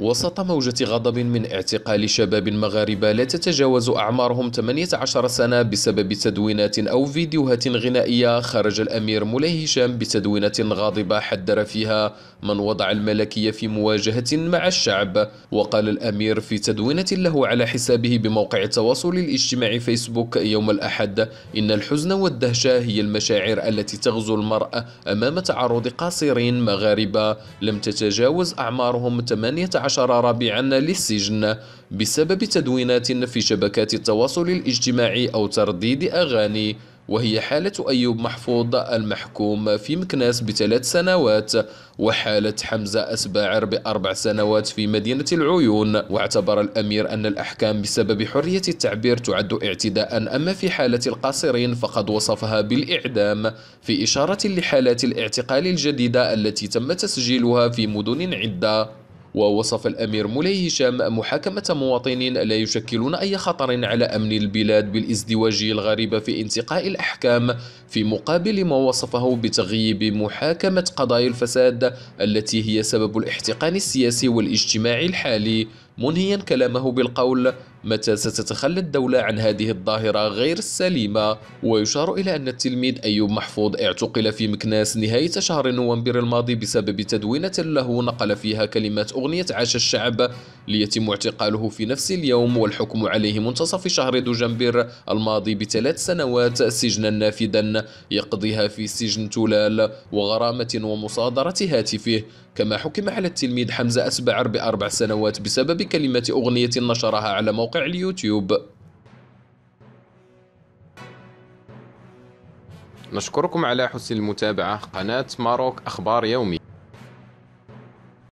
وسط موجة غضب من اعتقال شباب مغاربة لا تتجاوز أعمارهم 18 سنة بسبب تدوينات أو فيديوهات غنائية خرج الأمير مولاي هشام بتدوينة غاضبة حذر فيها من وضع الملكية في مواجهة مع الشعب وقال الأمير في تدوينة له على حسابه بموقع التواصل الاجتماعي فيسبوك يوم الأحد إن الحزن والدهشة هي المشاعر التي تغزو المرأة أمام تعرض قاصرين مغاربة لم تتجاوز أعمارهم 18 عشر ربيعا للسجن بسبب تدوينات في شبكات التواصل الاجتماعي أو ترديد أغاني وهي حالة أيوب محفوظ المحكوم في مكناس بثلاث سنوات وحالة حمزة أسباعر بأربع سنوات في مدينة العيون واعتبر الأمير أن الأحكام بسبب حرية التعبير تعد اعتداء أما في حالة القاصرين فقد وصفها بالإعدام في إشارة لحالات الاعتقال الجديدة التي تم تسجيلها في مدن عدة ووصف الأمير مولاي هشام محاكمة مواطنين لا يشكلون أي خطر على أمن البلاد بالازدواجية الغريبة في انتقاء الأحكام في مقابل ما وصفه بتغييب محاكمة قضايا الفساد التي هي سبب الاحتقان السياسي والاجتماعي الحالي منهيا كلامه بالقول متى ستتخلى الدولة عن هذه الظاهرة غير السليمة ويشار إلى أن التلميذ أيوب محفوظ اعتقل في مكناس نهاية شهر نوفمبر الماضي بسبب تدوينة له نقل فيها كلمات أغنية عاش الشعب ليتم اعتقاله في نفس اليوم والحكم عليه منتصف شهر دجنبر الماضي بثلاث سنوات سجنا نافذا يقضيها في سجن تلال وغرامة ومصادرة هاتفه كما حكم على التلميذ حمزة أسبعر بأربع سنوات بسبب كلمة أغنية نشرها على موقع اليوتيوب نشكركم على حسن المتابعة قناة ماروك أخبار يومي